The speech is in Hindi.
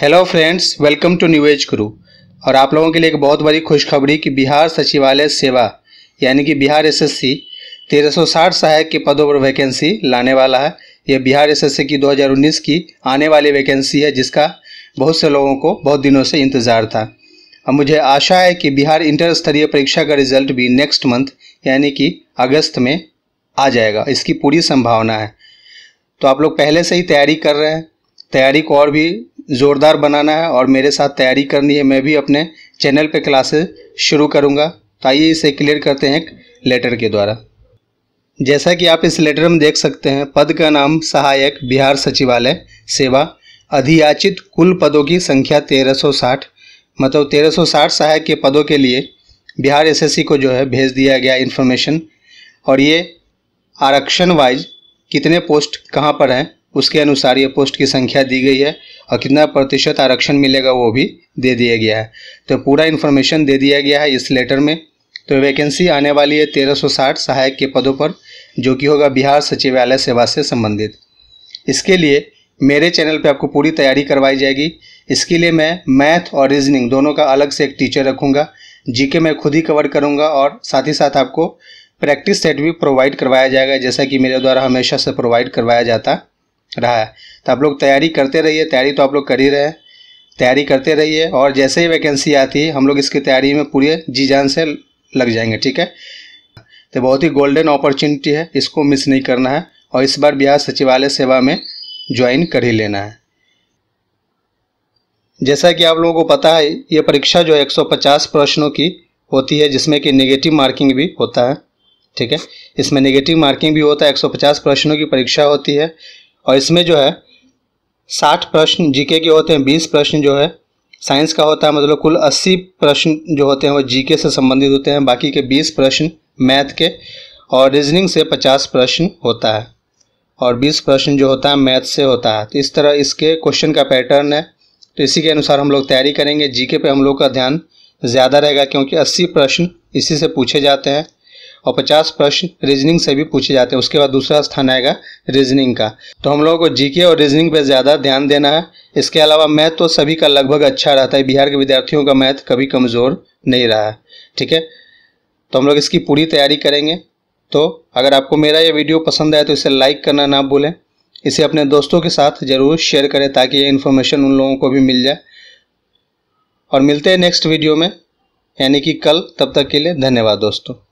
hello friends welcome to new age Guru और आप लोगों के लिए एक बहुत बड़ी खुशखबरी कि बिहार सचिवालय सेवा यानी कि बिहार एसएससी 1360 सहायक के पदों पर वैकेंसी लाने वाला है यह बिहार एसएससी की 2019 की आने वाली वैकेंसी है जिसका बहुत से लोगों को बहुत दिनों से इंतज़ार था अब मुझे आशा है कि बिहार इंटर स्तरीय परीक्षा का रिजल्ट भी नेक्स्ट मंथ यानी कि अगस्त में आ जाएगा इसकी पूरी संभावना है तो आप लोग पहले से ही तैयारी कर रहे हैं तैयारी को और भी ज़ोरदार बनाना है और मेरे साथ तैयारी करनी है मैं भी अपने चैनल पे क्लासेस शुरू करूँगा तो आइए इसे क्लियर करते हैं लेटर के द्वारा जैसा कि आप इस लेटर में देख सकते हैं पद का नाम सहायक बिहार सचिवालय सेवा अधियाचित कुल पदों की संख्या 1360 मतलब 1360 सहायक के पदों के लिए बिहार एसएससी को जो है भेज दिया गया इन्फॉर्मेशन और ये आरक्षण वाइज कितने पोस्ट कहाँ पर हैं उसके अनुसार ये पोस्ट की संख्या दी गई है और कितना प्रतिशत आरक्षण मिलेगा वो भी दे दिया गया है तो पूरा इन्फॉर्मेशन दे दिया गया है इस लेटर में तो वैकेंसी आने वाली है 1360 सहायक के पदों पर जो कि होगा बिहार सचिवालय सेवा से संबंधित इसके लिए मेरे चैनल पे आपको पूरी तैयारी करवाई जाएगी इसके लिए मैं मैथ और रीजनिंग दोनों का अलग से एक टीचर रखूँगा जीके मैं खुद ही कवर करूँगा और साथ ही साथ आपको प्रैक्टिस सेट भी प्रोवाइड करवाया जाएगा जैसा कि मेरे द्वारा हमेशा से प्रोवाइड करवाया जाता रहा है तो आप लोग तैयारी करते रहिए तैयारी तो आप लोग कर ही रहे हैं तैयारी करते रहिए और जैसे ही वैकेंसी आती है हम लोग इसकी तैयारी में पूरे जी जान से लग जाएंगे ठीक है तो बहुत ही गोल्डन अपॉर्चुनिटी है इसको मिस नहीं करना है और इस बार बिहार सचिवालय सेवा में ज्वाइन कर ही लेना है जैसा कि आप लोगों को पता है ये परीक्षा जो है 150 प्रश्नों की होती है जिसमें कि नेगेटिव मार्किंग भी होता है ठीक है इसमें नेगेटिव मार्किंग भी होता है 150 प्रश्नों की परीक्षा होती है और इसमें जो है साठ प्रश्न जीके के होते हैं बीस प्रश्न जो है साइंस का होता है मतलब कुल अस्सी प्रश्न जो होते हैं वो जीके से संबंधित होते हैं बाकी के बीस प्रश्न मैथ के और रीजनिंग से पचास प्रश्न होता है और बीस प्रश्न जो होता है मैथ से होता है तो इस तरह इसके क्वेश्चन का पैटर्न है तो इसी के अनुसार हम लोग तैयारी करेंगे जीके पे हम लोग का ध्यान ज़्यादा रहेगा क्योंकि अस्सी प्रश्न इसी से पूछे जाते हैं और पचास प्रश्न रीजनिंग से भी पूछे जाते हैं उसके बाद दूसरा स्थान आएगा रीजनिंग का तो हम लोगों को जीके और रीजनिंग पे ज़्यादा ध्यान देना है इसके अलावा मैथ तो सभी का लगभग अच्छा रहता है बिहार के विद्यार्थियों का मैथ कभी कमज़ोर नहीं रहा ठीक है तो हम लोग इसकी पूरी तैयारी करेंगे तो अगर आपको मेरा ये वीडियो पसंद आए तो इसे लाइक करना ना भूलें इसे अपने दोस्तों के साथ ज़रूर शेयर करें ताकि ये इन्फॉर्मेशन उन लोगों को भी मिल जाए और मिलते हैं नेक्स्ट वीडियो में यानी कि कल तब तक के लिए धन्यवाद दोस्तों